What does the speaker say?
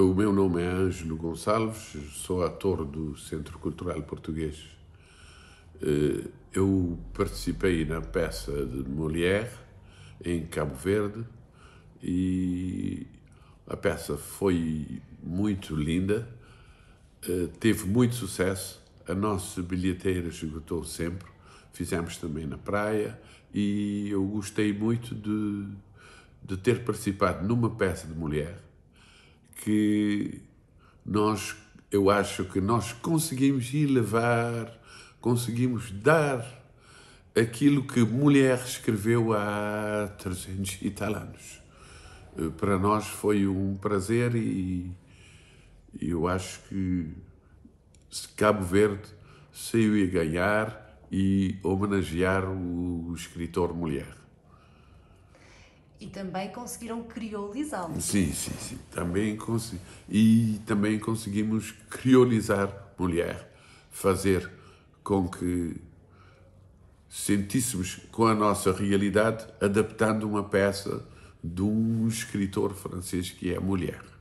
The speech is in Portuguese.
O meu nome é Ângelo Gonçalves, sou ator do Centro Cultural Português. Eh, eu participei na peça de Molière, em Cabo Verde, e a peça foi muito linda, eh, teve muito sucesso, a nossa bilheteira esgotou sempre, fizemos também na praia, e eu gostei muito de, de ter participado numa peça de Molière que nós, eu acho que nós conseguimos elevar, conseguimos dar aquilo que mulher escreveu há 300 e tal anos. Eh, para nós foi um prazer e eu acho que Cabo Verde saiu a ganhar e homenagear o escritor mulher e também conseguiram criolizá-lo. Sim, sim, sim. Também E também conseguimos criolizar mulher, fazer com que sentíssemos com a nossa realidade, adaptando uma peça de um escritor francês que é mulher.